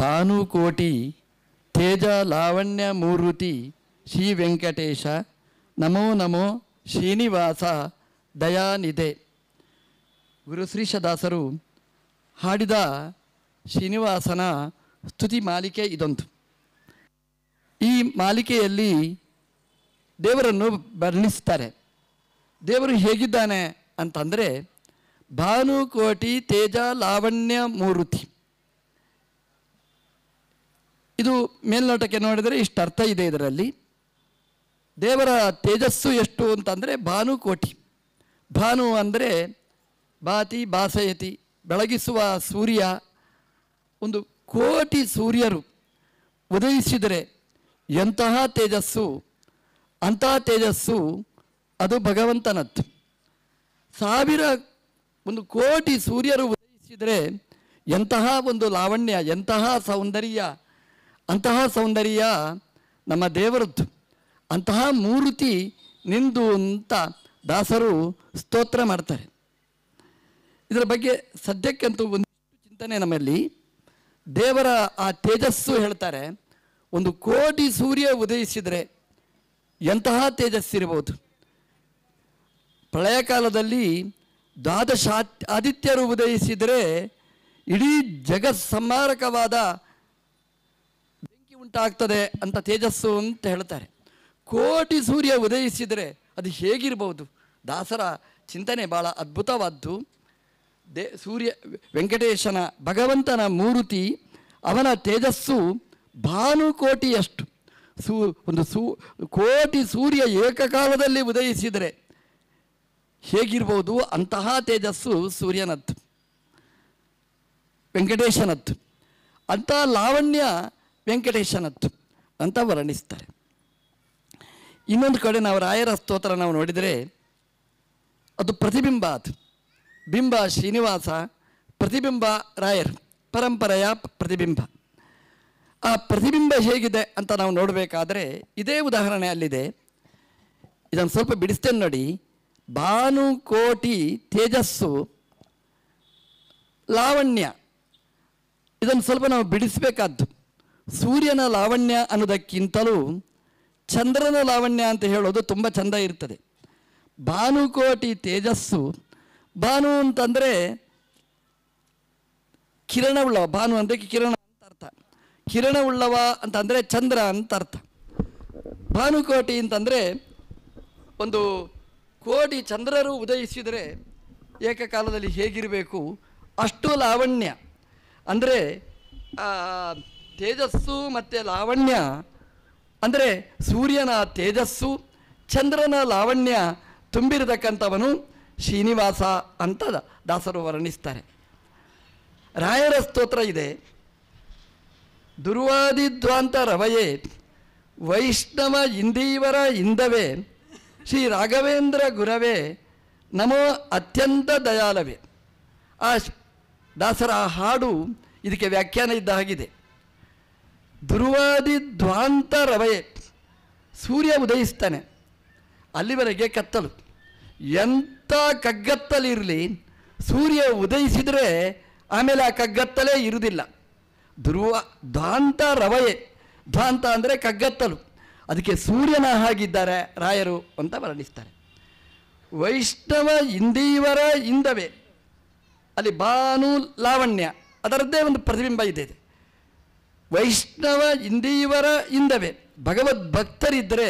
ಭಾನುಕೋಟಿ ತೇಜ ಲಾವಣ್ಯ ಮೂರುತಿ ಶ್ರೀ ವೆಂಕಟೇಶ ನಮೋ ನಮೋ ಶ್ರೀನಿವಾಸ ದಯಾನಿಧೆ ಗುರುಶ್ರೀಷದಾಸರು ಹಾಡಿದ ಶ್ರೀನಿವಾಸನ ಸ್ತುತಿ ಮಾಲಿಕೆ ಇದೊಂದು ಈ ಮಾಲಿಕೆಯಲ್ಲಿ ದೇವರನ್ನು ವರ್ಣಿಸ್ತಾರೆ ದೇವರು ಹೇಗಿದ್ದಾನೆ ಅಂತಂದರೆ ಭಾನುಕೋಟಿ ತೇಜ ಲಾವಣ್ಯ ಮೂರುತಿ ಇದು ಮೇಲ್ನೋಟಕ್ಕೆ ನೋಡಿದರೆ ಇಷ್ಟು ಅರ್ಥ ಇದೆ ಇದರಲ್ಲಿ ದೇವರ ತೇಜಸ್ಸು ಎಷ್ಟು ಅಂತಂದರೆ ಕೋಟಿ ಭಾನು ಅಂದರೆ ಬಾತಿ ಬಾಸಯತಿ ಬೆಳಗಿಸುವ ಸೂರ್ಯ ಒಂದು ಕೋಟಿ ಸೂರ್ಯರು ಉದಯಿಸಿದರೆ ಎಂತಹ ತೇಜಸ್ಸು ಅಂತಹ ತೇಜಸ್ಸು ಅದು ಭಗವಂತನದ್ದು ಸಾವಿರ ಒಂದು ಕೋಟಿ ಸೂರ್ಯರು ಉದಯಿಸಿದರೆ ಎಂತಹ ಒಂದು ಲಾವಣ್ಯ ಎಂತಹ ಸೌಂದರ್ಯ ಅಂತಹ ಸೌಂದರ್ಯ ನಮ್ಮ ದೇವರದ್ದು ಅಂತಹ ಮೂರ್ತಿ ನಿಂದು ಅಂತ ದಾಸರು ಸ್ತೋತ್ರ ಮಾಡ್ತಾರೆ ಇದರ ಬಗ್ಗೆ ಸದ್ಯಕ್ಕಂತೂ ಒಂದು ಚಿಂತನೆ ನಮ್ಮಲ್ಲಿ ದೇವರ ಆ ತೇಜಸ್ಸು ಹೇಳ್ತಾರೆ ಒಂದು ಕೋಟಿ ಸೂರ್ಯ ಉದಯಿಸಿದರೆ ಎಂತಹ ತೇಜಸ್ಸಿರಬಹುದು ಪ್ರಳಯ ಕಾಲದಲ್ಲಿ ದ್ವಾದಶ ಆದಿತ್ಯರು ಉದಯಿಸಿದರೆ ಇಡೀ ಸಂಹಾರಕವಾದ ಉಂಟಾಗ್ತದೆ ಅಂತ ತೇಜಸ್ಸು ಅಂತ ಹೇಳ್ತಾರೆ ಕೋಟಿ ಸೂರ್ಯ ಉದಯಿಸಿದರೆ ಅದು ಹೇಗಿರಬಹುದು ದಾಸರ ಚಿಂತನೆ ಭಾಳ ಅದ್ಭುತವಾದ್ದು ದೇ ಸೂರ್ಯ ವೆಂಕಟೇಶನ ಭಗವಂತನ ಮೂರುತಿ ಅವನ ತೇಜಸ್ಸು ಭಾನುಕೋಟಿಯಷ್ಟು ಸೂ ಒಂದು ಸೂ ಕೋಟಿ ಸೂರ್ಯ ಏಕಕಾಲದಲ್ಲಿ ಉದಯಿಸಿದರೆ ಹೇಗಿರ್ಬೋದು ಅಂತಹ ತೇಜಸ್ಸು ಸೂರ್ಯನದ್ದು ವೆಂಕಟೇಶನದ್ದು ಅಂತಹ ಲಾವಣ್ಯ ವೆಂಕಟೇಶನದ್ದು ಅಂತ ವರ್ಣಿಸ್ತಾರೆ ಇನ್ನೊಂದು ಕಡೆ ನಾವು ರಾಯರ ಸ್ತೋತ್ರ ನಾವು ನೋಡಿದರೆ ಅದು ಪ್ರತಿಬಿಂಬ ಅದು ಬಿಂಬ ಶ್ರೀನಿವಾಸ ಪ್ರತಿಬಿಂಬ ರಾಯರ್ ಪರಂಪರೆಯ ಪ್ರತಿಬಿಂಬ ಆ ಪ್ರತಿಬಿಂಬ ಹೇಗಿದೆ ಅಂತ ನಾವು ನೋಡಬೇಕಾದ್ರೆ ಇದೇ ಉದಾಹರಣೆ ಅಲ್ಲಿದೆ ಇದನ್ನು ಸ್ವಲ್ಪ ಬಿಡಿಸ್ತೇನೆ ನೋಡಿ ಭಾನುಕೋಟಿ ತೇಜಸ್ಸು ಲಾವಣ್ಯ ಇದನ್ನು ಸ್ವಲ್ಪ ನಾವು ಬಿಡಿಸಬೇಕಾದ್ದು ಸೂರ್ಯನ ಲಾವಣ್ಯ ಅನ್ನೋದಕ್ಕಿಂತಲೂ ಚಂದ್ರನ ಲಾವಣ್ಯ ಅಂತ ಹೇಳೋದು ತುಂಬ ಚಂದ ಇರ್ತದೆ ಭಾನುಕೋಟಿ ತೇಜಸ್ಸು ಭಾನು ಅಂತಂದರೆ ಕಿರಣವುಳ್ಳವ ಭಾನು ಅಂದರೆ ಕಿರಣ ಅಂತ ಅರ್ಥ ಕಿರಣವುಳ್ಳವ ಅಂತಂದರೆ ಚಂದ್ರ ಅಂತ ಅರ್ಥ ಭಾನುಕೋಟಿ ಅಂತಂದರೆ ಒಂದು ಕೋಟಿ ಚಂದ್ರರು ಉದಯಿಸಿದರೆ ಏಕಕಾಲದಲ್ಲಿ ಹೇಗಿರಬೇಕು ಅಷ್ಟು ಲಾವಣ್ಯ ಅಂದರೆ ತೇಜಸ್ಸು ಮತ್ತು ಲಾವಣ್ಯ ಅಂದರೆ ಸೂರ್ಯನ ತೇಜಸ್ಸು ಚಂದ್ರನ ಲಾವಣ್ಯ ತುಂಬಿರತಕ್ಕಂಥವನು ಶ್ರೀನಿವಾಸ ಅಂತ ದಾಸರು ವರ್ಣಿಸ್ತಾರೆ ರಾಯರ ಸ್ತೋತ್ರ ಇದೆ ದುರ್ವಾದಿದ್ವಾಂತ ರವಯೇ ವೈಷ್ಣವ ಇಂದೀವರ ಇಂದವೇ ಶ್ರೀ ರಾಘವೇಂದ್ರ ಗುರವೇ ನಮೋ ಅತ್ಯಂತ ದಯಾಲವೇ ಆ ದಾಸರ ಹಾಡು ಇದಕ್ಕೆ ವ್ಯಾಖ್ಯಾನ ಇದ್ದ ಹಾಗಿದೆ ಧ್ರುವಾದಿ ಧ್ವಾಂತ ರವಯೆ ಸೂರ್ಯ ಉದಯಿಸ್ತಾನೆ ಅಲ್ಲಿವರೆಗೆ ಕತ್ತಲು ಎಂಥ ಕಗ್ಗತ್ತಲಿರಲಿ ಸೂರ್ಯ ಉದಯಿಸಿದರೆ ಆಮೇಲೆ ಆ ಕಗ್ಗತ್ತಲೇ ಇರುವುದಿಲ್ಲ ಧ್ರುವ ಧ್ವಾಂತ ರವಯೆ ಧ್ವಾಂತ ಅಂದರೆ ಕಗ್ಗತ್ತಲು ಅದಕ್ಕೆ ಸೂರ್ಯನ ಹಾಗಿದ್ದಾರೆ ರಾಯರು ಅಂತ ವರ್ಣಿಸ್ತಾರೆ ವೈಷ್ಣವ ಇಂದೀವರ ಇಂದವೇ ಅಲ್ಲಿ ಬಾನು ಲಾವಣ್ಯ ಅದರದ್ದೇ ಒಂದು ಪ್ರತಿಬಿಂಬ ಇದೆ ವೈಷ್ಣವ ಇಂದೀವರ ಭಗವದ್ ಭಕ್ತರಿದ್ದರೆ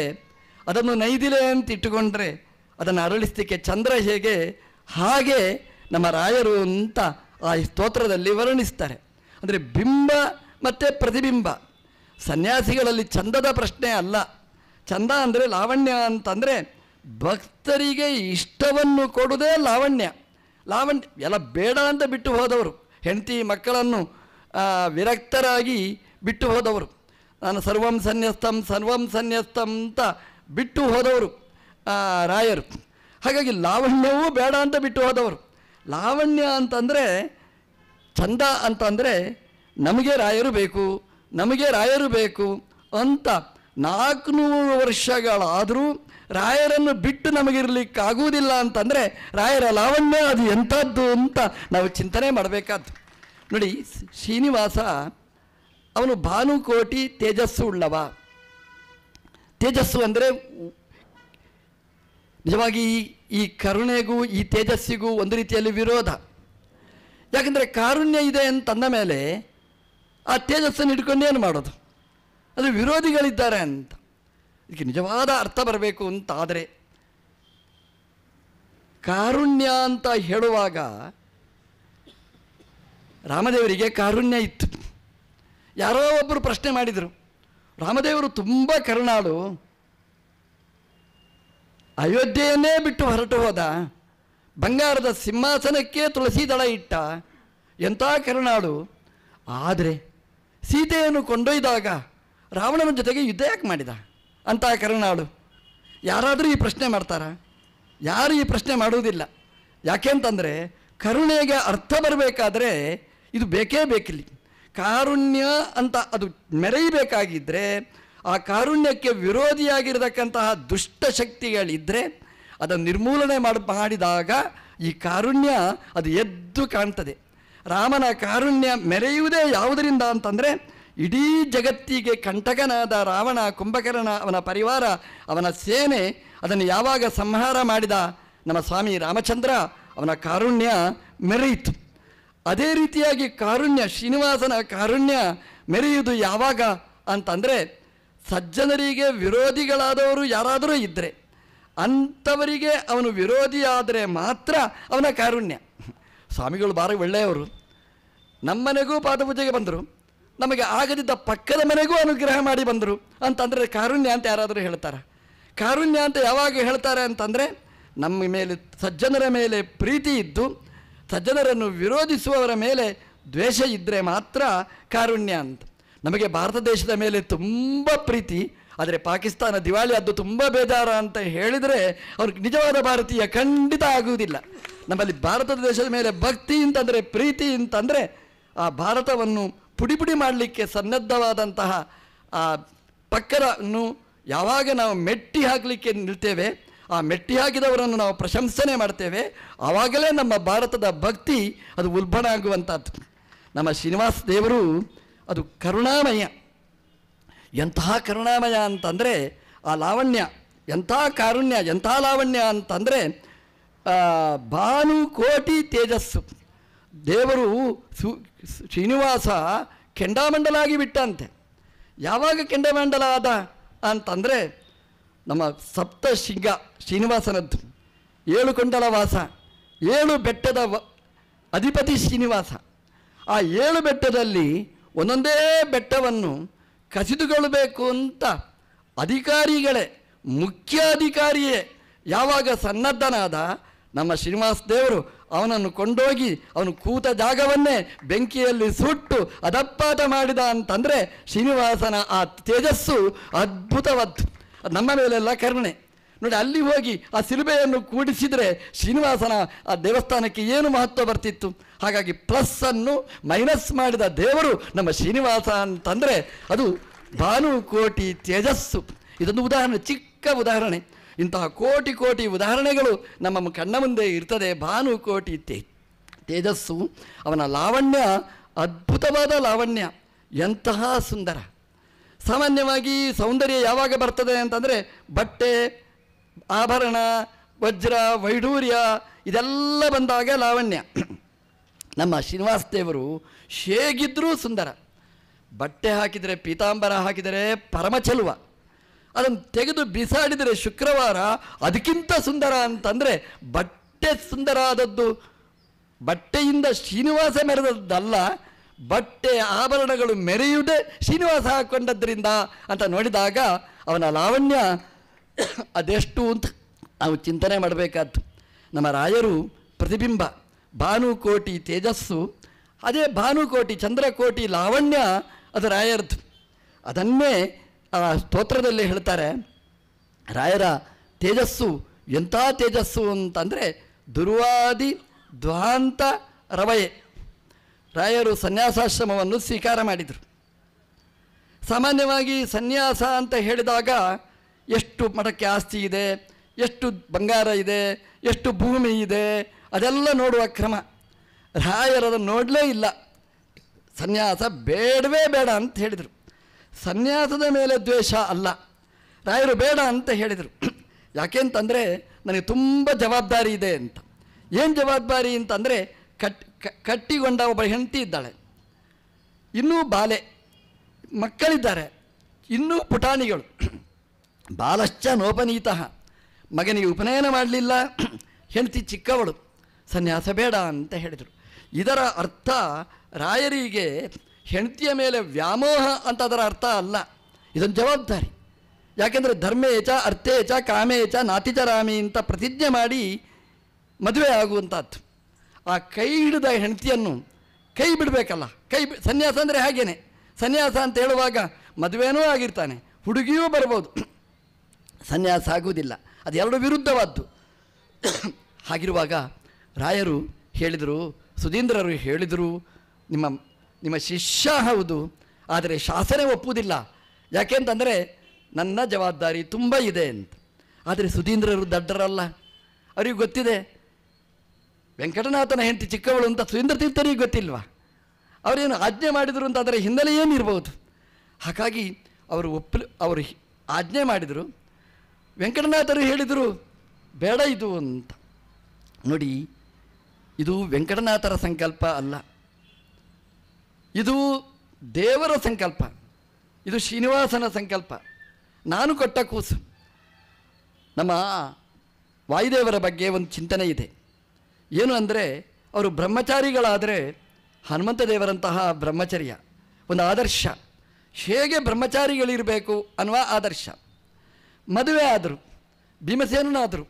ಅದನ್ನು ನೈದಿಲೆ ಅಂತ ಇಟ್ಟುಕೊಂಡ್ರೆ ಅದನ್ನು ಅರಳಿಸ್ಲಿಕ್ಕೆ ಚಂದ್ರ ಹೇಗೆ ಹಾಗೆ ನಮ್ಮ ರಾಯರು ಅಂತ ಆ ಸ್ತೋತ್ರದಲ್ಲಿ ವರ್ಣಿಸ್ತಾರೆ ಅಂದರೆ ಬಿಂಬ ಮತ್ತು ಪ್ರತಿಬಿಂಬ ಸನ್ಯಾಸಿಗಳಲ್ಲಿ ಚಂದದ ಪ್ರಶ್ನೆ ಅಲ್ಲ ಚಂದ ಅಂದರೆ ಲಾವಣ್ಯ ಅಂತಂದರೆ ಭಕ್ತರಿಗೆ ಇಷ್ಟವನ್ನು ಕೊಡುವುದೇ ಲಾವಣ್ಯ ಲಾವಣ್ಯ ಎಲ್ಲ ಬೇಡ ಅಂತ ಬಿಟ್ಟು ಹೋದವರು ಹೆಂಡತಿ ಮಕ್ಕಳನ್ನು ವಿರಕ್ತರಾಗಿ ಬಿಟ್ಟು ಹೋದವರು ನಾನು ಸರ್ವಂ ಸನ್ಯಸ್ತಂ ಸರ್ವಂ ಸನ್ಯಸ್ತಂ ಅಂತ ಬಿಟ್ಟು ಹೋದವರು ರಾಯರು ಹಾಗಾಗಿ ಲಾವಣ್ಯವೂ ಬೇಡ ಅಂತ ಬಿಟ್ಟು ಹೋದವರು ಲಾವಣ್ಯ ಅಂತಂದರೆ ಚಂದ ಅಂತಂದರೆ ನಮಗೆ ರಾಯರು ಬೇಕು ನಮಗೆ ರಾಯರು ಬೇಕು ಅಂತ ನಾಲ್ಕುನೂರು ವರ್ಷಗಳಾದರೂ ರಾಯರನ್ನು ಬಿಟ್ಟು ನಮಗಿರಲಿಕ್ಕಾಗುವುದಿಲ್ಲ ಅಂತಂದರೆ ರಾಯರ ಲಾವಣ್ಯ ಅದು ಎಂಥದ್ದು ಅಂತ ನಾವು ಚಿಂತನೆ ಮಾಡಬೇಕಾದ್ದು ನೋಡಿ ಶ್ರೀನಿವಾಸ ಅವನು ಭಾನುಕೋಟಿ ತೇಜಸ್ಸು ಉಳ್ಳವ ತೇಜಸ್ಸು ಅಂದರೆ ನಿಜವಾಗಿ ಈ ಕರುಣೆಗೂ ಈ ತೇಜಸ್ಸಿಗೂ ಒಂದು ರೀತಿಯಲ್ಲಿ ವಿರೋಧ ಯಾಕಂದರೆ ಕಾರುಣ್ಯ ಇದೆ ಅಂತಂದ ಮೇಲೆ ಆ ತೇಜಸ್ಸನ್ನು ಹಿಡ್ಕೊಂಡು ಏನು ಮಾಡೋದು ಅದು ವಿರೋಧಿಗಳಿದ್ದಾರೆ ಅಂತ ಇದಕ್ಕೆ ನಿಜವಾದ ಅರ್ಥ ಬರಬೇಕು ಅಂತಾದರೆ ಕಾರುಣ್ಯ ಅಂತ ಹೇಳುವಾಗ ರಾಮದೇವರಿಗೆ ಕಾರುಣ್ಯ ಇತ್ತು ಯಾರೋ ಒಬ್ಬರು ಪ್ರಶ್ನೆ ಮಾಡಿದರು ರಾಮದೇವರು ತುಂಬ ಕರುಣಾಳು ಅಯೋಧ್ಯೆಯನ್ನೇ ಬಿಟ್ಟು ಹೊರಟು ಹೋದ ಬಂಗಾರದ ಸಿಂಹಾಸನಕ್ಕೆ ತುಳಸಿದಳ ಇಟ್ಟ ಎಂಥ ಕರುಣಾಳು ಆದರೆ ಸೀತೆಯನ್ನು ಕೊಂಡೊಯ್ದಾಗ ರಾವಣನ ಜೊತೆಗೆ ಯುದ್ಧ ಯಾಕೆ ಮಾಡಿದ ಅಂತಹ ಕರುಣಾಳು ಯಾರಾದರೂ ಈ ಪ್ರಶ್ನೆ ಮಾಡ್ತಾರ ಯಾರು ಈ ಪ್ರಶ್ನೆ ಮಾಡುವುದಿಲ್ಲ ಯಾಕೆಂತಂದರೆ ಕರುಣೆಗೆ ಅರ್ಥ ಬರಬೇಕಾದ್ರೆ ಇದು ಬೇಕೇ ಬೇಕಿಲ್ಲಿ ಕಾರುಣ್ಯ ಅಂತ ಅದು ಮೆರೆಯಬೇಕಾಗಿದ್ದರೆ ಆ ಕಾರುಣ್ಯಕ್ಕೆ ವಿರೋಧಿಯಾಗಿರತಕ್ಕಂತಹ ದುಷ್ಟಶಕ್ತಿಗಳಿದ್ದರೆ ಅದನ್ನು ನಿರ್ಮೂಲನೆ ಮಾಡಿ ಮಾಡಿದಾಗ ಈ ಕಾರುಣ್ಯ ಅದು ಎದ್ದು ಕಾಣ್ತದೆ ರಾಮನ ಕಾರುಣ್ಯ ಮೆರೆಯುವುದೇ ಯಾವುದರಿಂದ ಅಂತಂದರೆ ಇಡೀ ಜಗತ್ತಿಗೆ ಕಂಟಕನಾದ ರಾವಣ ಕುಂಭಕರ್ಣ ಅವನ ಪರಿವಾರ ಅವನ ಸೇನೆ ಅದನ್ನು ಯಾವಾಗ ಸಂಹಾರ ಮಾಡಿದ ನಮ್ಮ ಸ್ವಾಮಿ ರಾಮಚಂದ್ರ ಅವನ ಕಾರುಣ್ಯ ಮೆರೆಯಿತು ಅದೇ ರೀತಿಯಾಗಿ ಕಾರುಣ್ಯ ಶ್ರೀನಿವಾಸನ ಕಾರುಣ್ಯ ಮೆರೆಯುವುದು ಯಾವಾಗ ಅಂತಂದರೆ ಸಜ್ಜನರಿಗೆ ವಿರೋಧಿಗಳಾದವರು ಯಾರಾದರೂ ಇದ್ದರೆ ಅಂಥವರಿಗೆ ಅವನು ವಿರೋಧಿಯಾದರೆ ಮಾತ್ರ ಅವನ ಕಾರುಣ್ಯ ಸ್ವಾಮಿಗಳು ಭಾರಿ ಒಳ್ಳೆಯವರು ನಮ್ಮನೆಗೂ ಪಾದಪೂಜೆಗೆ ಬಂದರು ನಮಗೆ ಆಗದಿದ್ದ ಪಕ್ಕದ ಮನೆಗೂ ಅನುಗ್ರಹ ಮಾಡಿ ಬಂದರು ಅಂತಂದರೆ ಕಾರುಣ್ಯ ಅಂತ ಯಾರಾದರೂ ಹೇಳ್ತಾರೆ ಕಾರುಣ್ಯ ಅಂತ ಯಾವಾಗ ಹೇಳ್ತಾರೆ ಅಂತಂದರೆ ನಮ್ಮ ಮೇಲೆ ಸಜ್ಜನರ ಮೇಲೆ ಪ್ರೀತಿ ಇದ್ದು ಸಜ್ಜನರನ್ನು ವಿರೋಧಿಸುವವರ ಮೇಲೆ ದ್ವೇಷ ಇದ್ದರೆ ಮಾತ್ರ ಕಾರುಣ್ಯ ಅಂತ ನಮಗೆ ಭಾರತ ದೇಶದ ಮೇಲೆ ತುಂಬ ಪ್ರೀತಿ ಆದರೆ ಪಾಕಿಸ್ತಾನ ದಿವಾಳಿ ಅದು ತುಂಬ ಬೇಜಾರ ಅಂತ ಹೇಳಿದರೆ ಅವ್ರಿಗೆ ನಿಜವಾದ ಭಾರತೀಯ ಖಂಡಿತ ಆಗುವುದಿಲ್ಲ ನಮ್ಮಲ್ಲಿ ಭಾರತ ದೇಶದ ಮೇಲೆ ಭಕ್ತಿ ಅಂತಂದರೆ ಪ್ರೀತಿ ಅಂತಂದರೆ ಆ ಭಾರತವನ್ನು ಪುಡಿ ಪುಡಿ ಮಾಡಲಿಕ್ಕೆ ಸನ್ನದ್ಧವಾದಂತಹ ಆ ಪಕ್ಕರನ್ನು ಯಾವಾಗ ನಾವು ಮೆಟ್ಟಿ ಹಾಕಲಿಕ್ಕೆ ನಿಲ್ತೇವೆ ಆ ಮೆಟ್ಟಿಯಾಗಿದವರನ್ನು ನಾವು ಪ್ರಶಂಸನೆ ಮಾಡ್ತೇವೆ ಆವಾಗಲೇ ನಮ್ಮ ಭಾರತದ ಭಕ್ತಿ ಅದು ಉಲ್ಬಣ ಆಗುವಂಥದ್ದು ನಮ್ಮ ಶ್ರೀನಿವಾಸ ದೇವರು ಅದು ಕರುಣಾಮಯ ಎಂತಹ ಕರುಣಾಮಯ ಅಂತಂದರೆ ಆ ಲಾವಣ್ಯ ಎಂಥ ಕಾರುಣ್ಯ ಎಂಥ ಲಾವಣ್ಯ ಅಂತಂದರೆ ಭಾನು ಕೋಟಿ ತೇಜಸ್ಸು ದೇವರು ಸು ಶ್ರೀನಿವಾಸ ಕೆಂಡಾಮಂಡಲ ಆಗಿ ಬಿಟ್ಟಂತೆ ಯಾವಾಗ ಕೆಂಡಮಂಡಲ ಆದ ಅಂತಂದರೆ ನಮ್ಮ ಶಿಂಗ ಶ್ರೀನಿವಾಸನದ್ದು ಏಳು ಕೊಂಡಲ ವಾಸ ಏಳು ಬೆಟ್ಟದ ವ ಅಧಿಪತಿ ಶ್ರೀನಿವಾಸ ಆ ಏಳು ಬೆಟ್ಟದಲ್ಲಿ ಒಂದೊಂದೇ ಬೆಟ್ಟವನ್ನು ಕಸಿದುಕೊಳ್ಳಬೇಕು ಅಂತ ಅಧಿಕಾರಿಗಳೇ ಮುಖ್ಯಾಧಿಕಾರಿಯೇ ಯಾವಾಗ ಸನ್ನದ್ಧನಾದ ನಮ್ಮ ಶ್ರೀನಿವಾಸ ದೇವರು ಅವನನ್ನು ಕೊಂಡೋಗಿ ಅವನು ಕೂತ ಜಾಗವನ್ನೇ ಬೆಂಕಿಯಲ್ಲಿ ಸುಟ್ಟು ಅದಪ್ಪಾಟ ಮಾಡಿದ ಅಂತಂದರೆ ಶ್ರೀನಿವಾಸನ ಆ ತೇಜಸ್ಸು ಅದ್ಭುತವದ್ದು ನಮ್ಮ ಮೇಲೆಲ್ಲ ಕರುಣೆ ನೋಡಿ ಅಲ್ಲಿ ಹೋಗಿ ಆ ಸಿಲುಬೆಯನ್ನು ಕೂಡಿಸಿದರೆ ಶ್ರೀನಿವಾಸನ ಆ ದೇವಸ್ಥಾನಕ್ಕೆ ಏನು ಮಹತ್ವ ಬರ್ತಿತ್ತು ಹಾಗಾಗಿ ಪ್ಲಸ್ಸನ್ನು ಮೈನಸ್ ಮಾಡಿದ ದೇವರು ನಮ್ಮ ಶ್ರೀನಿವಾಸ ಅಂತಂದರೆ ಅದು ಕೋಟಿ ತೇಜಸ್ಸು ಇದೊಂದು ಉದಾಹರಣೆ ಚಿಕ್ಕ ಉದಾಹರಣೆ ಇಂತಹ ಕೋಟಿ ಕೋಟಿ ಉದಾಹರಣೆಗಳು ನಮ್ಮ ಕಣ್ಣ ಮುಂದೆ ಇರ್ತದೆ ಭಾನುಕೋಟಿ ತೇ ತೇಜಸ್ಸು ಅವನ ಲಾವಣ್ಯ ಅದ್ಭುತವಾದ ಲಾವಣ್ಯ ಎಂತಹ ಸುಂದರ ಸಾಮಾನ್ಯವಾಗಿ ಸೌಂದರ್ಯ ಯಾವಾಗ ಬರ್ತದೆ ಅಂತಂದರೆ ಬಟ್ಟೆ ಆಭರಣ ವಜ್ರ ವೈಢೂರ್ಯ ಇದೆಲ್ಲ ಬಂದಾಗ ಲಾವಣ್ಯ ನಮ್ಮ ಶ್ರೀನಿವಾಸ ದೇವರು ಶೇಗಿದ್ರೂ ಸುಂದರ ಬಟ್ಟೆ ಹಾಕಿದರೆ ಪೀತಾಂಬರ ಹಾಕಿದರೆ ಪರಮಚಲುವ ಅದನ್ನು ತೆಗೆದು ಬಿಸಾಡಿದರೆ ಶುಕ್ರವಾರ ಅದಕ್ಕಿಂತ ಸುಂದರ ಅಂತಂದರೆ ಬಟ್ಟೆ ಸುಂದರ ಆದದ್ದು ಬಟ್ಟೆಯಿಂದ ಶ್ರೀನಿವಾಸ ಮೆರೆದದ್ದಲ್ಲ ಬಟ್ಟೆ ಆಭರಣಗಳು ಮೆರೆಯುವುದೇ ಶ್ರೀನಿವಾಸ ಹಾಕೊಂಡದ್ದರಿಂದ ಅಂತ ನೋಡಿದಾಗ ಅವನ ಲಾವಣ್ಯ ಅದೆಷ್ಟು ಅಂತ ನಾವು ಚಿಂತನೆ ಮಾಡಬೇಕಾದ್ದು ನಮ್ಮ ರಾಯರು ಪ್ರತಿಬಿಂಬ ಭಾನುಕೋಟಿ ತೇಜಸ್ಸು ಅದೇ ಭಾನುಕೋಟಿ ಚಂದ್ರಕೋಟಿ ಲಾವಣ್ಯ ಅದು ರಾಯರದ್ದು ಅದನ್ನೇ ಆ ಸ್ತೋತ್ರದಲ್ಲಿ ಹೇಳ್ತಾರೆ ರಾಯರ ತೇಜಸ್ಸು ಎಂಥ ತೇಜಸ್ಸು ಅಂತಂದರೆ ದುರ್ವಾದಿ ದ್ವಾಂತ ರವಯೆ ರಾಯರು ಸನ್ಯಾಸಾಶ್ರಮವನ್ನು ಸ್ವೀಕಾರ ಮಾಡಿದರು ಸಾಮಾನ್ಯವಾಗಿ ಸನ್ಯಾಸ ಅಂತ ಹೇಳಿದಾಗ ಎಷ್ಟು ಮಠಕ್ಕೆ ಆಸ್ತಿ ಇದೆ ಎಷ್ಟು ಬಂಗಾರ ಇದೆ ಎಷ್ಟು ಭೂಮಿ ಇದೆ ಅದೆಲ್ಲ ನೋಡುವ ಕ್ರಮ ರಾಯರದ ನೋಡಲೇ ಇಲ್ಲ ಸನ್ಯಾಸ ಬೇಡವೇ ಬೇಡ ಅಂತ ಹೇಳಿದರು ಸನ್ಯಾಸದ ಮೇಲೆ ದ್ವೇಷ ಅಲ್ಲ ರಾಯರು ಬೇಡ ಅಂತ ಹೇಳಿದರು ಯಾಕೆಂತಂದರೆ ನನಗೆ ತುಂಬ ಜವಾಬ್ದಾರಿ ಇದೆ ಅಂತ ಏನು ಜವಾಬ್ದಾರಿ ಅಂತಂದರೆ ಕಟ್ ಕಟ್ಟಿಗೊಂಡ ಒಬ್ಬ ಹೆಂಡತಿ ಇದ್ದಾಳೆ ಇನ್ನೂ ಬಾಲೆ ಮಕ್ಕಳಿದ್ದಾರೆ ಇನ್ನೂ ಪುಟಾಣಿಗಳು ಬಾಲಶ್ಚ ನೋಪನೀತ ಮಗನಿಗೆ ಉಪನಯನ ಮಾಡಲಿಲ್ಲ ಹೆಂಡತಿ ಚಿಕ್ಕವಳು ಸನ್ಯಾಸ ಬೇಡ ಅಂತ ಹೇಳಿದರು ಇದರ ಅರ್ಥ ರಾಯರಿಗೆ ಹೆಂಡತಿಯ ಮೇಲೆ ವ್ಯಾಮೋಹ ಅಂತ ಅದರ ಅರ್ಥ ಅಲ್ಲ ಇದೊಂದು ಜವಾಬ್ದಾರಿ ಯಾಕೆಂದರೆ ಧರ್ಮೇಚ ಅರ್ಥೇಚ ಕಾಮೇಚ ನಾತಿಚರಾಮಿ ಅಂತ ಪ್ರತಿಜ್ಞೆ ಮಾಡಿ ಮದುವೆ ಆಗುವಂಥದ್ದು ಆ ಕೈ ಹಿಡಿದ ಹೆಂಡತಿಯನ್ನು ಕೈ ಬಿಡಬೇಕಲ್ಲ ಕೈ ಬಿ ಸನ್ಯಾಸ ಅಂದರೆ ಹಾಗೇನೆ ಸನ್ಯಾಸ ಅಂತ ಹೇಳುವಾಗ ಮದುವೆನೂ ಆಗಿರ್ತಾನೆ ಹುಡುಗಿಯೂ ಬರ್ಬೋದು ಸನ್ಯಾಸ ಆಗುವುದಿಲ್ಲ ಅದು ಎರಡು ವಿರುದ್ಧವಾದ್ದು ಹಾಗಿರುವಾಗ ರಾಯರು ಹೇಳಿದರು ಸುಧೀಂದ್ರರು ಹೇಳಿದರು ನಿಮ್ಮ ನಿಮ್ಮ ಶಿಷ್ಯ ಹೌದು ಆದರೆ ಶಾಸನೆ ಒಪ್ಪುವುದಿಲ್ಲ ಯಾಕೆಂತಂದರೆ ನನ್ನ ಜವಾಬ್ದಾರಿ ತುಂಬ ಇದೆ ಅಂತ ಆದರೆ ಸುಧೀಂದ್ರರು ದಡ್ಡರಲ್ಲ ಅವರಿಗೆ ಗೊತ್ತಿದೆ ವೆಂಕಟನಾಥನ ಹೆಂಡತಿ ಚಿಕ್ಕವಳು ಅಂತ ಸುರೇಂದ್ರ ತೀರ್ಥರಿಗೆ ಗೊತ್ತಿಲ್ವಾ ಅವರೇನು ಆಜ್ಞೆ ಮಾಡಿದರು ಅಂತ ಅದರ ಹಿನ್ನೆಲೆ ಏನಿರ್ಬೋದು ಹಾಗಾಗಿ ಅವರು ಒಪ್ಪಲು ಅವರು ಆಜ್ಞೆ ಮಾಡಿದರು ವೆಂಕಟನಾಥರು ಹೇಳಿದರು ಬೇಡ ಇದು ಅಂತ ನೋಡಿ ಇದು ವೆಂಕಟನಾಥರ ಸಂಕಲ್ಪ ಅಲ್ಲ ಇದು ದೇವರ ಸಂಕಲ್ಪ ಇದು ಶ್ರೀನಿವಾಸನ ಸಂಕಲ್ಪ ನಾನು ಕೊಟ್ಟ ಕೂಸು ನಮ್ಮ ವಾಯುದೇವರ ಬಗ್ಗೆ ಒಂದು ಚಿಂತನೆ ಇದೆ ಏನು ಅಂದರೆ ಅವರು ಬ್ರಹ್ಮಚಾರಿಗಳಾದರೆ ಹನುಮಂತ ದೇವರಂತಹ ಬ್ರಹ್ಮಚರ್ಯ ಒಂದು ಆದರ್ಶ ಹೇಗೆ ಬ್ರಹ್ಮಚಾರಿಗಳಿರಬೇಕು ಅನ್ನುವ ಆದರ್ಶ ಮದುವೆ ಆದರು ಭೀಮಸೇನಾದರು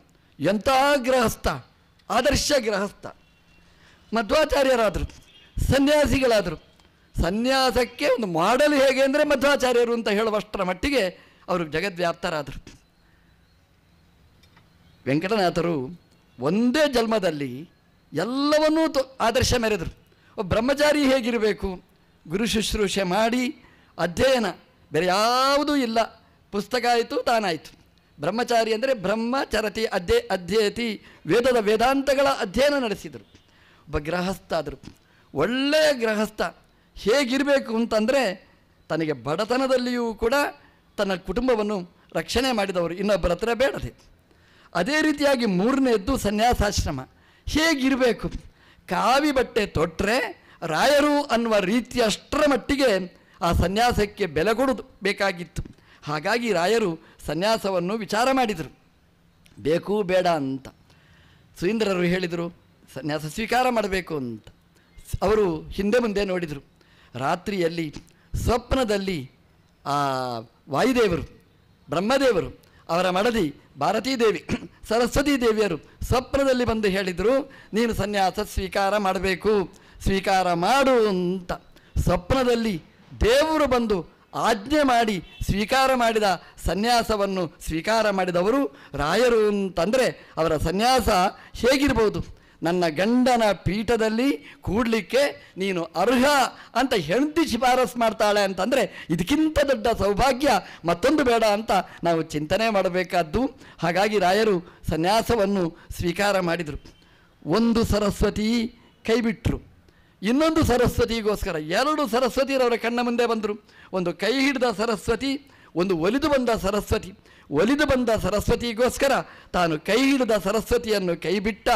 ಎಂಥ ಗೃಹಸ್ಥ ಆದರ್ಶ ಗೃಹಸ್ಥ ಮಧ್ವಾಚಾರ್ಯರಾದರು ಸನ್ಯಾಸಿಗಳಾದರು ಸನ್ಯಾಸಕ್ಕೆ ಒಂದು ಮಾಡಲು ಹೇಗೆ ಅಂದರೆ ಮಧ್ವಾಚಾರ್ಯರು ಅಂತ ಹೇಳುವಷ್ಟರ ಮಟ್ಟಿಗೆ ಅವರು ಜಗದ್ವ್ಯಾಪ್ತರಾದರು ವೆಂಕಟನಾಥರು ಒಂದೇ ಜನ್ಮದಲ್ಲಿ ಎಲ್ಲವನ್ನೂ ತೊ ಆದರ್ಶ ಮೆರೆದರು ಒಬ್ಬ ಬ್ರಹ್ಮಚಾರಿ ಹೇಗಿರಬೇಕು ಗುರು ಶುಶ್ರೂಷೆ ಮಾಡಿ ಅಧ್ಯಯನ ಬೇರೆ ಯಾವುದೂ ಇಲ್ಲ ಪುಸ್ತಕ ಆಯಿತು ತಾನಾಯಿತು ಬ್ರಹ್ಮಚಾರಿ ಅಂದರೆ ಬ್ರಹ್ಮಚರತಿ ಅಧ್ಯಯ ಅಧ್ಯಯತಿ ವೇದದ ವೇದಾಂತಗಳ ಅಧ್ಯಯನ ನಡೆಸಿದರು ಒಬ್ಬ ಗೃಹಸ್ಥ ಆದರು ಒಳ್ಳೆಯ ಗೃಹಸ್ಥ ಹೇಗಿರಬೇಕು ಅಂತಂದರೆ ತನಗೆ ಬಡತನದಲ್ಲಿಯೂ ಕೂಡ ತನ್ನ ಕುಟುಂಬವನ್ನು ರಕ್ಷಣೆ ಮಾಡಿದವರು ಇನ್ನೊಬ್ಬರ ಹತ್ರ ಬೇಡದೆ ಅದೇ ರೀತಿಯಾಗಿ ಮೂರನೇದ್ದು ಸನ್ಯಾಸಾಶ್ರಮ ಹೇಗಿರಬೇಕು ಕಾವಿ ಬಟ್ಟೆ ತೊಟ್ಟರೆ ರಾಯರು ಅನ್ನುವ ರೀತಿಯಷ್ಟರ ಮಟ್ಟಿಗೆ ಆ ಸನ್ಯಾಸಕ್ಕೆ ಬೆಲೆ ಕೊಡೋದು ಬೇಕಾಗಿತ್ತು ಹಾಗಾಗಿ ರಾಯರು ಸನ್ಯಾಸವನ್ನು ವಿಚಾರ ಮಾಡಿದರು ಬೇಕು ಬೇಡ ಅಂತ ಸುರೀಂದ್ರರು ಹೇಳಿದರು ಸನ್ಯಾಸ ಸ್ವೀಕಾರ ಮಾಡಬೇಕು ಅಂತ ಅವರು ಹಿಂದೆ ಮುಂದೆ ನೋಡಿದರು ರಾತ್ರಿಯಲ್ಲಿ ಸ್ವಪ್ನದಲ್ಲಿ ಆ ವಾಯುದೇವರು ಬ್ರಹ್ಮದೇವರು ಅವರ ಮಡದಿ ಭಾರತೀ ದೇವಿ ಸರಸ್ವತೀ ದೇವಿಯರು ಸ್ವಪ್ನದಲ್ಲಿ ಬಂದು ಹೇಳಿದರು ನೀನು ಸನ್ಯಾಸ ಸ್ವೀಕಾರ ಮಾಡಬೇಕು ಸ್ವೀಕಾರ ಮಾಡು ಅಂತ ಸ್ವಪ್ನದಲ್ಲಿ ದೇವರು ಬಂದು ಆಜ್ಞೆ ಮಾಡಿ ಸ್ವೀಕಾರ ಮಾಡಿದ ಸನ್ಯಾಸವನ್ನು ಸ್ವೀಕಾರ ಮಾಡಿದವರು ರಾಯರು ಅಂತಂದರೆ ಅವರ ಸನ್ಯಾಸ ಹೇಗಿರ್ಬೋದು ನನ್ನ ಗಂಡನ ಪೀಠದಲ್ಲಿ ಕೂಡಲಿಕ್ಕೆ ನೀನು ಅರ್ಹ ಅಂತ ಹೆಂಡತಿ ಶಿಫಾರಸು ಮಾಡ್ತಾಳೆ ಅಂತಂದರೆ ಇದಕ್ಕಿಂತ ದೊಡ್ಡ ಸೌಭಾಗ್ಯ ಮತ್ತೊಂದು ಬೇಡ ಅಂತ ನಾವು ಚಿಂತನೆ ಮಾಡಬೇಕಾದ್ದು ಹಾಗಾಗಿ ರಾಯರು ಸನ್ಯಾಸವನ್ನು ಸ್ವೀಕಾರ ಮಾಡಿದರು ಒಂದು ಸರಸ್ವತಿ ಕೈಬಿಟ್ಟರು ಇನ್ನೊಂದು ಸರಸ್ವತಿಗೋಸ್ಕರ ಎರಡು ಸರಸ್ವತಿಯರವರ ಕಣ್ಣ ಮುಂದೆ ಬಂದರು ಒಂದು ಕೈ ಹಿಡಿದ ಸರಸ್ವತಿ ಒಂದು ಒಲಿದು ಬಂದ ಸರಸ್ವತಿ ಒಲಿದು ಬಂದ ಸರಸ್ವತಿಗೋಸ್ಕರ ತಾನು ಕೈ ಹಿಡಿದ ಸರಸ್ವತಿಯನ್ನು ಕೈ ಬಿಟ್ಟ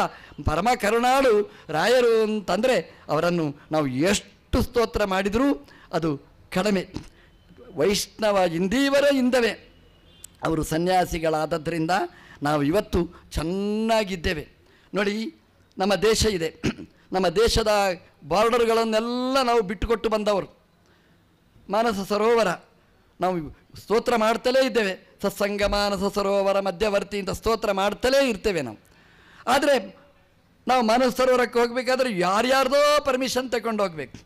ಪರಮ ಕರುಣಾಳು ರಾಯರು ಅಂತಂದರೆ ಅವರನ್ನು ನಾವು ಎಷ್ಟು ಸ್ತೋತ್ರ ಮಾಡಿದರೂ ಅದು ಕಡಿಮೆ ವೈಷ್ಣವ ಇಂದೀವರ ಇಂದವೇ ಅವರು ಸನ್ಯಾಸಿಗಳಾದದ್ದರಿಂದ ನಾವು ಇವತ್ತು ಚೆನ್ನಾಗಿದ್ದೇವೆ ನೋಡಿ ನಮ್ಮ ದೇಶ ಇದೆ ನಮ್ಮ ದೇಶದ ಬಾರ್ಡರ್ಗಳನ್ನೆಲ್ಲ ನಾವು ಬಿಟ್ಟುಕೊಟ್ಟು ಬಂದವರು ಮಾನಸ ಸರೋವರ ನಾವು ಸ್ತೋತ್ರ ಮಾಡ್ತಲೇ ಇದ್ದೇವೆ ಮಾನಸ ಸರೋವರ ಮಧ್ಯವರ್ತಿಯಿಂದ ಸ್ತೋತ್ರ ಮಾಡ್ತಲೇ ಇರ್ತೇವೆ ನಾವು ಆದರೆ ನಾವು ಮಾನಸ ಸರೋವರಕ್ಕೆ ಹೋಗಬೇಕಾದ್ರೆ ಯಾರ್ಯಾರ್ದೋ ಪರ್ಮಿಷನ್ ತಗೊಂಡು ಹೋಗ್ಬೇಕು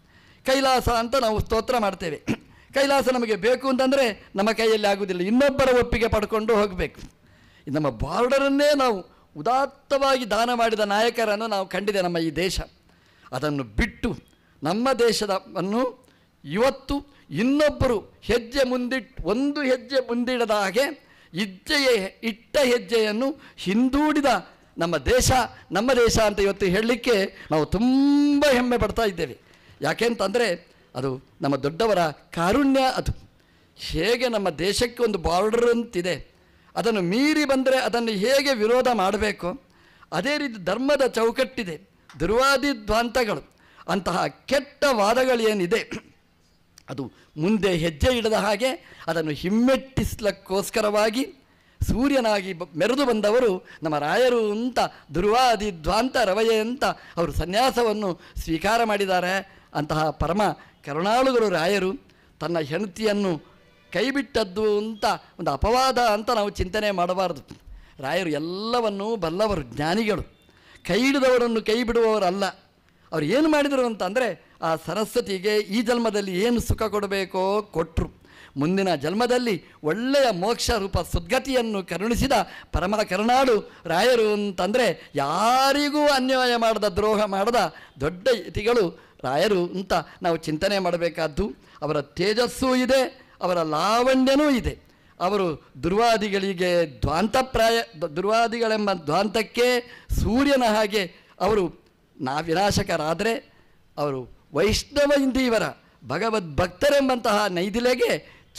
ಕೈಲಾಸ ಅಂತ ನಾವು ಸ್ತೋತ್ರ ಮಾಡ್ತೇವೆ ಕೈಲಾಸ ನಮಗೆ ಬೇಕು ಅಂತಂದರೆ ನಮ್ಮ ಕೈಯಲ್ಲಿ ಆಗುವುದಿಲ್ಲ ಇನ್ನೊಬ್ಬರ ಒಪ್ಪಿಗೆ ಪಡ್ಕೊಂಡು ಹೋಗಬೇಕು ನಮ್ಮ ಬಾರ್ಡರನ್ನೇ ನಾವು ಉದಾತ್ತವಾಗಿ ದಾನ ಮಾಡಿದ ನಾಯಕರನ್ನು ನಾವು ಕಂಡಿದೆ ನಮ್ಮ ಈ ದೇಶ ಅದನ್ನು ಬಿಟ್ಟು ನಮ್ಮ ದೇಶದವನ್ನು ಇವತ್ತು ಇನ್ನೊಬ್ಬರು ಹೆಜ್ಜೆ ಮುಂದಿಟ್ಟು ಒಂದು ಹೆಜ್ಜೆ ಮುಂದಿಡದ ಹಾಗೆ ಇಜ್ಜೆಯ ಇಟ್ಟ ಹೆಜ್ಜೆಯನ್ನು ಹಿಂದೂಡಿದ ನಮ್ಮ ದೇಶ ನಮ್ಮ ದೇಶ ಅಂತ ಇವತ್ತು ಹೇಳಲಿಕ್ಕೆ ನಾವು ತುಂಬ ಹೆಮ್ಮೆ ಪಡ್ತಾ ಇದ್ದೇವೆ ಯಾಕೆಂತಂದರೆ ಅದು ನಮ್ಮ ದೊಡ್ಡವರ ಕಾರುಣ್ಯ ಅದು ಹೇಗೆ ನಮ್ಮ ದೇಶಕ್ಕೆ ಒಂದು ಬಾರ್ಡರ್ ಅಂತಿದೆ ಅದನ್ನು ಮೀರಿ ಬಂದರೆ ಅದನ್ನು ಹೇಗೆ ವಿರೋಧ ಮಾಡಬೇಕು ಅದೇ ರೀತಿ ಧರ್ಮದ ಚೌಕಟ್ಟಿದೆ ದುರ್ವಾದಿ ದ್ವಾಂತಗಳು ಅಂತಹ ಕೆಟ್ಟ ವಾದಗಳೇನಿದೆ ಅದು ಮುಂದೆ ಹೆಜ್ಜೆ ಇಡದ ಹಾಗೆ ಅದನ್ನು ಹಿಮ್ಮೆಟ್ಟಿಸ್ಲಕ್ಕೋಸ್ಕರವಾಗಿ ಸೂರ್ಯನಾಗಿ ಮೆರೆದು ಬಂದವರು ನಮ್ಮ ರಾಯರು ಅಂತ ಧ್ರುವಾದಿ ಧ್ವಾಂತ ರವಯೆ ಅಂತ ಅವರು ಸನ್ಯಾಸವನ್ನು ಸ್ವೀಕಾರ ಮಾಡಿದ್ದಾರೆ ಅಂತಹ ಪರಮ ಕರುಣಾಳುಗಳು ರಾಯರು ತನ್ನ ಹೆಂಡತಿಯನ್ನು ಕೈಬಿಟ್ಟದ್ದು ಅಂತ ಒಂದು ಅಪವಾದ ಅಂತ ನಾವು ಚಿಂತನೆ ಮಾಡಬಾರದು ರಾಯರು ಎಲ್ಲವನ್ನೂ ಬಲ್ಲವರು ಜ್ಞಾನಿಗಳು ಕೈ ಹಿಡಿದವರನ್ನು ಕೈ ಬಿಡುವವರಲ್ಲ ಅವ್ರು ಏನು ಮಾಡಿದರು ಅಂತಂದರೆ ಆ ಸರಸ್ವತಿಗೆ ಈ ಜನ್ಮದಲ್ಲಿ ಏನು ಸುಖ ಕೊಡಬೇಕೋ ಕೊಟ್ಟರು ಮುಂದಿನ ಜನ್ಮದಲ್ಲಿ ಒಳ್ಳೆಯ ಮೋಕ್ಷ ರೂಪ ಸದ್ಗತಿಯನ್ನು ಕರುಣಿಸಿದ ಪರಮ ಕರುನಾಡು ರಾಯರು ಅಂತಂದರೆ ಯಾರಿಗೂ ಅನ್ಯಾಯ ಮಾಡದ ದ್ರೋಹ ಮಾಡದ ದೊಡ್ಡ ಯತಿಗಳು ರಾಯರು ಅಂತ ನಾವು ಚಿಂತನೆ ಮಾಡಬೇಕಾದ್ದು ಅವರ ತೇಜಸ್ಸೂ ಇದೆ ಅವರ ಲಾವಣ್ಯನೂ ಇದೆ ಅವರು ದುರ್ವಾದಿಗಳಿಗೆ ದ್ವಾಂತಪ್ರಾಯ ದುರ್ವಾದಿಗಳೆಂಬ ದ್ವಾಂತಕ್ಕೆ ಸೂರ್ಯನ ಹಾಗೆ ಅವರು ನಾ ನಾವಿನಾಶಕರಾದರೆ ಅವರು ವೈಷ್ಣವ ಇಂದೀವರ ಭಕ್ತರೆಂಬಂತಹ ನೈದಿಲೆಗೆ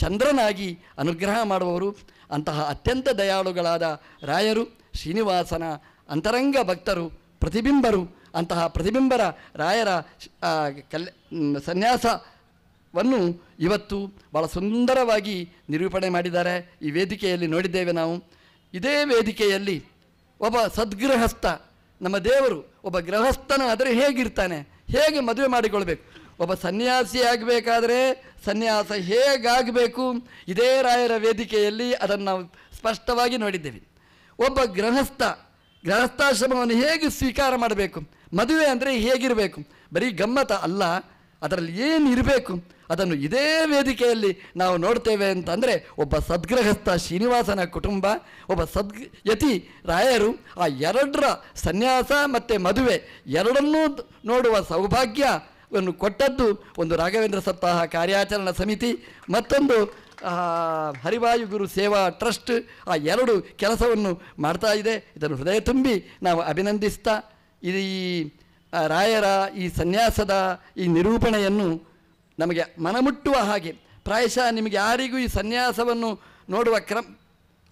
ಚಂದ್ರನಾಗಿ ಅನುಗ್ರಹ ಮಾಡುವವರು ಅಂತಹ ಅತ್ಯಂತ ದಯಾಳುಗಳಾದ ರಾಯರು ಶ್ರೀನಿವಾಸನ ಅಂತರಂಗ ಭಕ್ತರು ಪ್ರತಿಬಿಂಬರು ಅಂತಹ ಪ್ರತಿಬಿಂಬರ ರಾಯರ ಕಲ್ ಸನ್ಯಾಸವನ್ನು ಇವತ್ತು ಭಾಳ ಸುಂದರವಾಗಿ ನಿರೂಪಣೆ ಮಾಡಿದ್ದಾರೆ ಈ ವೇದಿಕೆಯಲ್ಲಿ ನೋಡಿದ್ದೇವೆ ನಾವು ಇದೇ ವೇದಿಕೆಯಲ್ಲಿ ಒಬ್ಬ ಸದ್ಗೃಹಸ್ಥ ನಮ್ಮ ದೇವರು ಒಬ್ಬ ಆದರೆ ಹೇಗಿರ್ತಾನೆ ಹೇಗೆ ಮದುವೆ ಮಾಡಿಕೊಳ್ಬೇಕು ಒಬ್ಬ ಸನ್ಯಾಸಿ ಆಗಬೇಕಾದ್ರೆ ಸನ್ಯಾಸ ಹೇಗಾಗಬೇಕು ಇದೇ ರಾಯರ ವೇದಿಕೆಯಲ್ಲಿ ಅದನ್ನು ನಾವು ಸ್ಪಷ್ಟವಾಗಿ ನೋಡಿದ್ದೇವೆ ಒಬ್ಬ ಗೃಹಸ್ಥ ಗೃಹಸ್ಥಾಶ್ರಮವನ್ನು ಹೇಗೆ ಸ್ವೀಕಾರ ಮಾಡಬೇಕು ಮದುವೆ ಅಂದರೆ ಹೇಗಿರಬೇಕು ಬರೀ ಗಮ್ಮತ ಅಲ್ಲ ಅದರಲ್ಲಿ ಏನು ಇರಬೇಕು ಅದನ್ನು ಇದೇ ವೇದಿಕೆಯಲ್ಲಿ ನಾವು ನೋಡ್ತೇವೆ ಅಂತಂದರೆ ಒಬ್ಬ ಸದ್ಗ್ರಹಸ್ಥ ಶ್ರೀನಿವಾಸನ ಕುಟುಂಬ ಒಬ್ಬ ಸದ್ ಯತಿ ರಾಯರು ಆ ಎರಡರ ಸನ್ಯಾಸ ಮತ್ತು ಮದುವೆ ಎರಡನ್ನೂ ನೋಡುವ ಸೌಭಾಗ್ಯವನ್ನು ಕೊಟ್ಟದ್ದು ಒಂದು ರಾಘವೇಂದ್ರ ಸಪ್ತಾಹ ಕಾರ್ಯಾಚರಣಾ ಸಮಿತಿ ಮತ್ತೊಂದು ಹರಿವಾಯು ಗುರು ಸೇವಾ ಟ್ರಸ್ಟ್ ಆ ಎರಡು ಕೆಲಸವನ್ನು ಮಾಡ್ತಾ ಇದೆ ಇದನ್ನು ಹೃದಯ ತುಂಬಿ ನಾವು ಅಭಿನಂದಿಸ್ತಾ ಈ ರಾಯರ ಈ ಸನ್ಯಾಸದ ಈ ನಿರೂಪಣೆಯನ್ನು ನಮಗೆ ಮನಮುಟ್ಟುವ ಹಾಗೆ ಪ್ರಾಯಶಃ ನಿಮಗೆ ಯಾರಿಗೂ ಈ ಸನ್ಯಾಸವನ್ನು ನೋಡುವ ಕ್ರಮ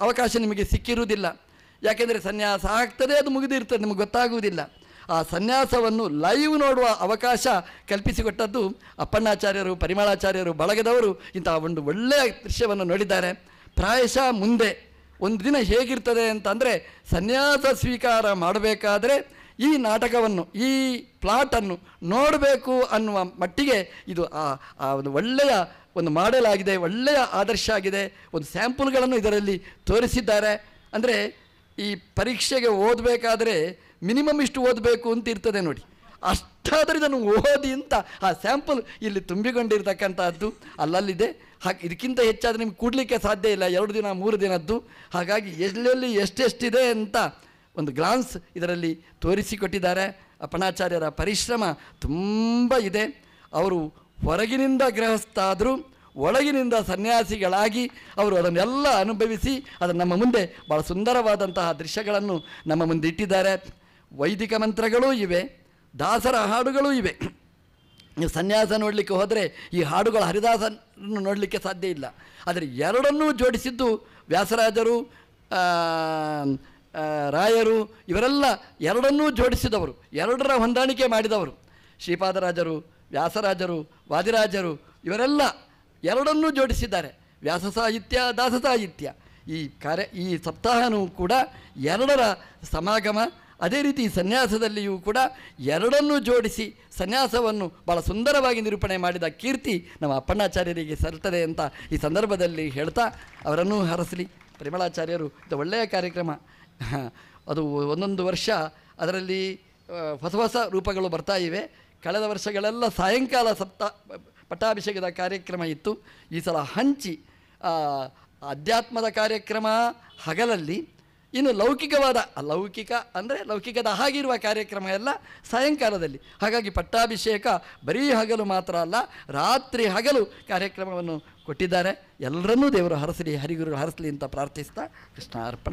ಅವಕಾಶ ನಿಮಗೆ ಸಿಕ್ಕಿರುವುದಿಲ್ಲ ಯಾಕೆಂದರೆ ಸನ್ಯಾಸ ಆಗ್ತದೆ ಅದು ಮುಗಿದಿರ್ತದೆ ನಿಮಗೆ ಗೊತ್ತಾಗುವುದಿಲ್ಲ ಆ ಸನ್ಯಾಸವನ್ನು ಲೈವ್ ನೋಡುವ ಅವಕಾಶ ಕಲ್ಪಿಸಿಕೊಟ್ಟದ್ದು ಅಪ್ಪಣ್ಣಾಚಾರ್ಯರು ಪರಿಮಳಾಚಾರ್ಯರು ಬಳಗದವರು ಇಂತಹ ಒಂದು ಒಳ್ಳೆಯ ದೃಶ್ಯವನ್ನು ನೋಡಿದ್ದಾರೆ ಪ್ರಾಯಶಃ ಮುಂದೆ ಒಂದು ದಿನ ಹೇಗಿರ್ತದೆ ಅಂತಂದರೆ ಸನ್ಯಾಸ ಸ್ವೀಕಾರ ಮಾಡಬೇಕಾದ್ರೆ ಈ ನಾಟಕವನ್ನು ಈ ಪ್ಲಾಟನ್ನು ನೋಡಬೇಕು ಅನ್ನುವ ಮಟ್ಟಿಗೆ ಇದು ಆ ಒಂದು ಒಳ್ಳೆಯ ಒಂದು ಮಾಡೆಲ್ ಆಗಿದೆ ಒಳ್ಳೆಯ ಆದರ್ಶ ಆಗಿದೆ ಒಂದು ಸ್ಯಾಂಪಲ್ಗಳನ್ನು ಇದರಲ್ಲಿ ತೋರಿಸಿದ್ದಾರೆ ಅಂದರೆ ಈ ಪರೀಕ್ಷೆಗೆ ಓದಬೇಕಾದರೆ ಮಿನಿಮಮ್ ಇಷ್ಟು ಓದಬೇಕು ಅಂತ ಇರ್ತದೆ ನೋಡಿ ಅಷ್ಟಾದರೂ ಇದನ್ನು ಓದಿ ಅಂತ ಆ ಸ್ಯಾಂಪಲ್ ಇಲ್ಲಿ ತುಂಬಿಕೊಂಡಿರ್ತಕ್ಕಂಥದ್ದು ಅಲ್ಲಲ್ಲಿದೆ ಹಾಗೆ ಇದಕ್ಕಿಂತ ಹೆಚ್ಚಾದರೆ ನಿಮ್ಗೆ ಕೂಡಲಿಕ್ಕೆ ಸಾಧ್ಯ ಇಲ್ಲ ಎರಡು ದಿನ ಮೂರು ದಿನದ್ದು ಹಾಗಾಗಿ ಎಲ್ಲೆಲ್ಲಿ ಎಷ್ಟೆಷ್ಟಿದೆ ಅಂತ ಒಂದು ಗ್ಲಾನ್ಸ್ ಇದರಲ್ಲಿ ತೋರಿಸಿಕೊಟ್ಟಿದ್ದಾರೆ ಅಪಣಾಚಾರ್ಯರ ಪರಿಶ್ರಮ ತುಂಬ ಇದೆ ಅವರು ಹೊರಗಿನಿಂದ ಗೃಹಸ್ಥಾದರೂ ಒಳಗಿನಿಂದ ಸನ್ಯಾಸಿಗಳಾಗಿ ಅವರು ಅದನ್ನೆಲ್ಲ ಅನುಭವಿಸಿ ಅದನ್ನು ನಮ್ಮ ಮುಂದೆ ಭಾಳ ಸುಂದರವಾದಂತಹ ದೃಶ್ಯಗಳನ್ನು ನಮ್ಮ ಮುಂದೆ ಇಟ್ಟಿದ್ದಾರೆ ವೈದಿಕ ಮಂತ್ರಗಳೂ ಇವೆ ದಾಸರ ಹಾಡುಗಳೂ ಇವೆ ನೀವು ಸನ್ಯಾಸ ನೋಡಲಿಕ್ಕೆ ಹೋದರೆ ಈ ಹಾಡುಗಳ ಹರಿದಾಸನ್ನು ನೋಡಲಿಕ್ಕೆ ಸಾಧ್ಯ ಇಲ್ಲ ಆದರೆ ಎರಡನ್ನೂ ಜೋಡಿಸಿದ್ದು ವ್ಯಾಸರಾಜರು ರಾಯರು ಇವರೆಲ್ಲ ಎರಡನ್ನೂ ಜೋಡಿಸಿದವರು ಎರಡರ ಹೊಂದಾಣಿಕೆ ಮಾಡಿದವರು ಶ್ರೀಪಾದರಾಜರು ವ್ಯಾಸರಾಜರು ವಾದಿರಾಜರು ಇವರೆಲ್ಲ ಎರಡನ್ನೂ ಜೋಡಿಸಿದ್ದಾರೆ ವ್ಯಾಸ ಸಾಹಿತ್ಯ ದಾಸ ಸಾಹಿತ್ಯ ಈ ಕಾರ್ಯ ಈ ಸಪ್ತಾಹನೂ ಕೂಡ ಎರಡರ ಸಮಾಗಮ ಅದೇ ರೀತಿ ಸನ್ಯಾಸದಲ್ಲಿಯೂ ಕೂಡ ಎರಡನ್ನೂ ಜೋಡಿಸಿ ಸನ್ಯಾಸವನ್ನು ಭಾಳ ಸುಂದರವಾಗಿ ನಿರೂಪಣೆ ಮಾಡಿದ ಕೀರ್ತಿ ನಮ್ಮ ಅಪ್ಪಣ್ಣಾಚಾರ್ಯರಿಗೆ ಸಲ್ತದೆ ಅಂತ ಈ ಸಂದರ್ಭದಲ್ಲಿ ಹೇಳ್ತಾ ಅವರನ್ನೂ ಹರಸಲಿ ಪರಿಮಳಾಚಾರ್ಯರು ಇದು ಒಳ್ಳೆಯ ಕಾರ್ಯಕ್ರಮ ಅದು ಒಂದೊಂದು ವರ್ಷ ಅದರಲ್ಲಿ ಹೊಸ ಹೊಸ ರೂಪಗಳು ಬರ್ತಾ ಇವೆ ಕಳೆದ ವರ್ಷಗಳೆಲ್ಲ ಸಾಯಂಕಾಲ ಸಪ್ತ ಪಟ್ಟಾಭಿಷೇಕದ ಕಾರ್ಯಕ್ರಮ ಇತ್ತು ಈ ಸಲ ಹಂಚಿ ಅಧ್ಯಾತ್ಮದ ಕಾರ್ಯಕ್ರಮ ಹಗಲಲ್ಲಿ ಇನ್ನು ಲೌಕಿಕವಾದ ಲೌಕಿಕ ಅಂದರೆ ಲೌಕಿಕದ ಹಾಗಿರುವ ಕಾರ್ಯಕ್ರಮ ಎಲ್ಲ ಸಾಯಂಕಾಲದಲ್ಲಿ ಹಾಗಾಗಿ ಪಟ್ಟಾಭಿಷೇಕ ಬರೀ ಹಗಲು ಮಾತ್ರ ಅಲ್ಲ ರಾತ್ರಿ ಹಗಲು ಕಾರ್ಯಕ್ರಮವನ್ನು ಕೊಟ್ಟಿದ್ದಾರೆ ಎಲ್ಲರನ್ನೂ ದೇವರು ಹರಸಲಿ ಹರಿಗುರು ಹರಸಲಿ ಅಂತ ಪ್ರಾರ್ಥಿಸ್ತಾ ಕೃಷ್ಣ ಅರ್ಪಣ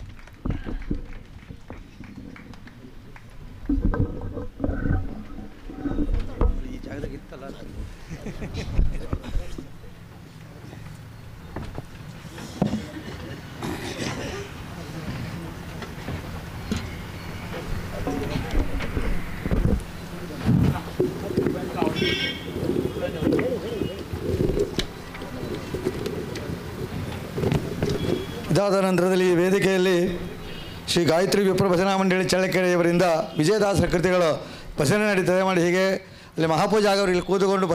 ಇದಾದ ನಂತರದಲ್ಲಿ ಈ ವೇದಿಕೆಯಲ್ಲಿ ಶ್ರೀ ಗಾಯತ್ರಿ ವಿಪ್ರ ಭಜನಾ ಮಂಡಳಿ ಚಳ್ಳಕೆರೆಯವರಿಂದ ವಿಜಯದಾಸರ ಕೃತಿಗಳು ಭಜನೆ ನಡೀತದೆ ಮಾಡಿ ಹೀಗೆ ಅಲ್ಲಿ ಮಹಾಪೂಜೆ ಇಲ್ಲಿ ಕೂತುಕೊಂಡು